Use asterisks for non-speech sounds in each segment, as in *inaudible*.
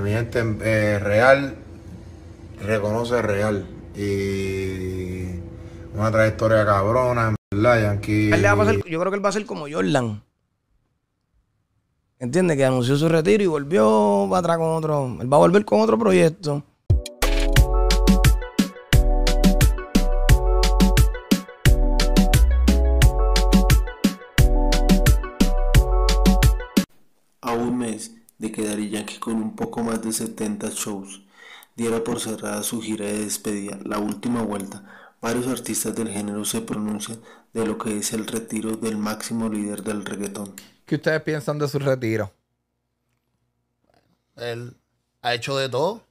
mi gente, eh, Real reconoce Real. Y una trayectoria cabrona, en verdad, yo creo que él va a ser como Jordan. entiende Que anunció su retiro y volvió para atrás con otro. Él va a volver con otro proyecto. A un mes de que Daddy Yankee con un poco más de 70 shows diera por cerrada su gira de despedida, la última vuelta, varios artistas del género se pronuncian de lo que es el retiro del máximo líder del reggaetón. ¿Qué ustedes piensan de su retiro? Él ha hecho de todo.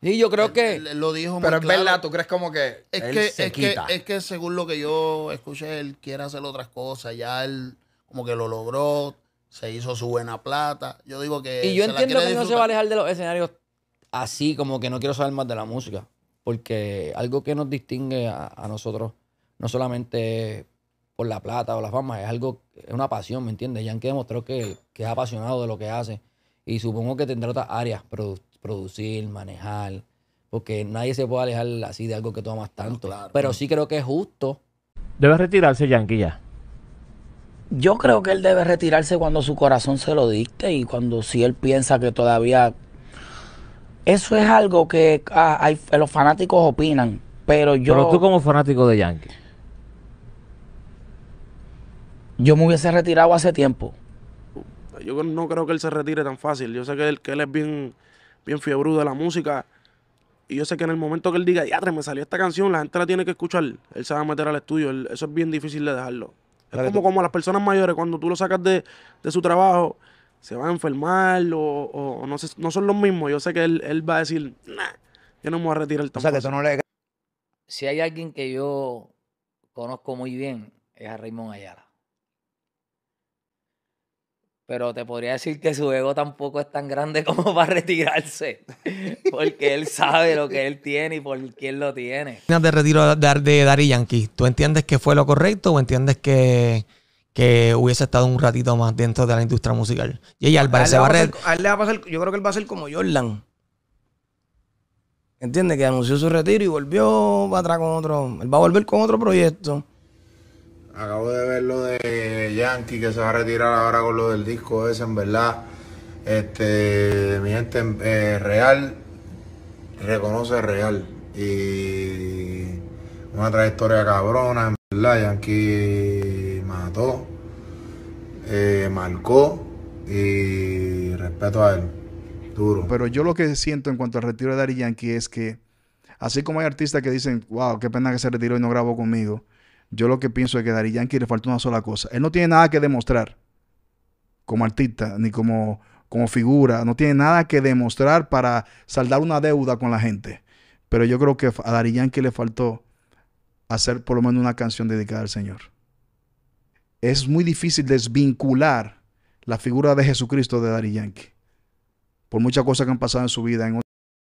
Y yo creo que. lo dijo Pero es verdad, ¿tú crees como que.? Es, que, es que, es que según lo que yo escuché, él quiere hacer otras cosas. Ya él como que lo logró, se hizo su buena plata. Yo digo que. Y yo entiendo que no se va a alejar de los escenarios así, como que no quiero saber más de la música. Porque algo que nos distingue a, nosotros, no solamente por la plata o la fama, es algo, es una pasión, ¿me entiendes? Yankee demostró que, que es apasionado de lo que hace. Y supongo que tendrá otras áreas, producir, manejar. Porque nadie se puede alejar así de algo que tú amas tanto. Pero sí creo que es justo. Debe retirarse, Yankee, ya. Yo creo que él debe retirarse cuando su corazón se lo dicte y cuando si él piensa que todavía... Eso es algo que ah, hay, los fanáticos opinan, pero yo... Pero tú como fanático de Yankee. Yo me hubiese retirado hace tiempo. Yo no creo que él se retire tan fácil. Yo sé que él, es bien, bien fiebrudo de la música. Y yo sé que en el momento que él diga, ya, me salió esta canción, la gente la tiene que escuchar. Él se va a meter al estudio. eso es bien difícil de dejarlo. Es como, las personas mayores, cuando tú lo sacas de, su trabajo, se van a enfermar o, o no, no son los mismos. Yo sé que él, va a decir, nah, yo no me voy a retirar tampoco. O sea, que no le... Si hay alguien que yo conozco muy bien, es a Raymond Ayala pero te podría decir que su ego tampoco es tan grande *laughs* como para retirarse, porque él sabe lo que él tiene y por quién lo tiene. De retiro de, Yankee, ¿tú entiendes que fue lo correcto o entiendes que, hubiese estado un ratito más dentro de la industria musical? Y Álvarez se va a, yo creo que él va a ser como Jordan. ¿Entiendes? Que anunció su retiro y volvió para atrás con otro. Él va a volver con otro proyecto. Acabo de ver lo de Yankee que se va a retirar ahora con lo del disco ese, en verdad. Este, mi gente, eh, Real reconoce Real. Y una trayectoria cabrona, en verdad. Yankee mató, eh, marcó y respeto a él. Duro. Pero yo lo que siento en cuanto al retiro de Dari Yankee es que, así como hay artistas que dicen, wow, qué pena que se retiró y no grabó conmigo yo lo que pienso es que a Dari Yankee le faltó una sola cosa. Él no tiene nada que demostrar como artista, ni como, como figura. No tiene nada que demostrar para saldar una deuda con la gente. Pero yo creo que a Dari Yankee le faltó hacer por lo menos una canción dedicada al Señor. Es muy difícil desvincular la figura de Jesucristo de Dari Yankee. Por muchas cosas que han pasado en su vida,